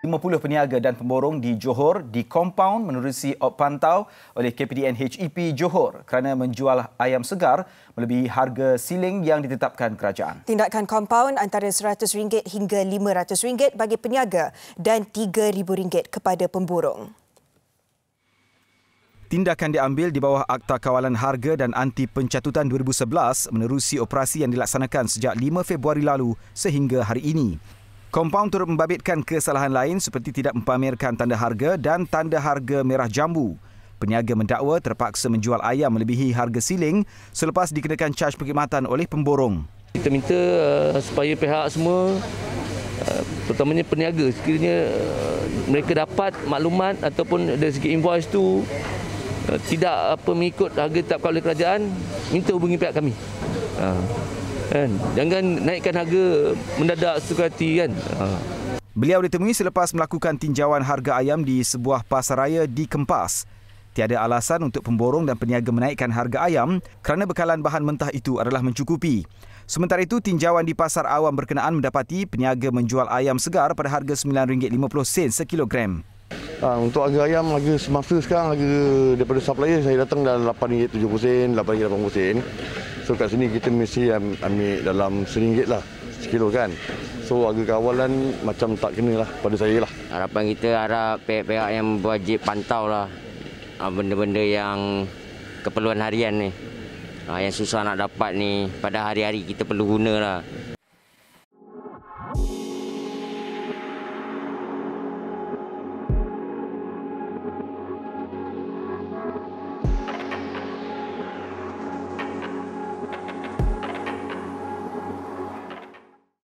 50 peniaga dan pemborong di Johor di kompaun menerusi op pantau oleh KPDN HEP Johor kerana menjual ayam segar melebihi harga siling yang ditetapkan kerajaan. Tindakan kompaun antara RM100 hingga RM500 bagi peniaga dan RM3,000 kepada pemborong. Tindakan diambil di bawah Akta Kawalan Harga dan Anti Pencatutan 2011 menerusi operasi yang dilaksanakan sejak 5 Februari lalu sehingga hari ini. Kompaun turut membabitkan kesalahan lain seperti tidak mempamerkan tanda harga dan tanda harga merah jambu. Peniaga mendakwa terpaksa menjual ayam melebihi harga siling selepas dikenakan caj perkhidmatan oleh pemborong. Kita minta uh, supaya pihak semua, uh, terutamanya peniaga, sekiranya uh, mereka dapat maklumat ataupun dari segi invoice itu tidak apa, mengikut harga tetapkan oleh kerajaan, minta hubungi pihak kami. Ah kan? Jangan naikkan harga mendadak suka hati kan. Ha. Beliau ditemui selepas melakukan tinjauan harga ayam di sebuah pasaraya di Kempas. Tiada alasan untuk pemborong dan peniaga menaikkan harga ayam kerana bekalan bahan mentah itu adalah mencukupi. Sementara itu, tinjauan di pasar awam berkenaan mendapati peniaga menjual ayam segar pada harga RM9.50 sekilogram. Ha, untuk harga ayam, harga semasa sekarang harga daripada supplier saya datang dalam RM8.70, RM8.80. So kat sini kita mesti ambil dalam seringgit lah sekilo kan. So harga kawalan macam tak kena lah pada saya lah. Harapan kita harap pihak-pihak yang berwajib pantau lah ah, benda-benda yang keperluan harian ni. Ah, yang susah nak dapat ni pada hari-hari kita perlu guna lah.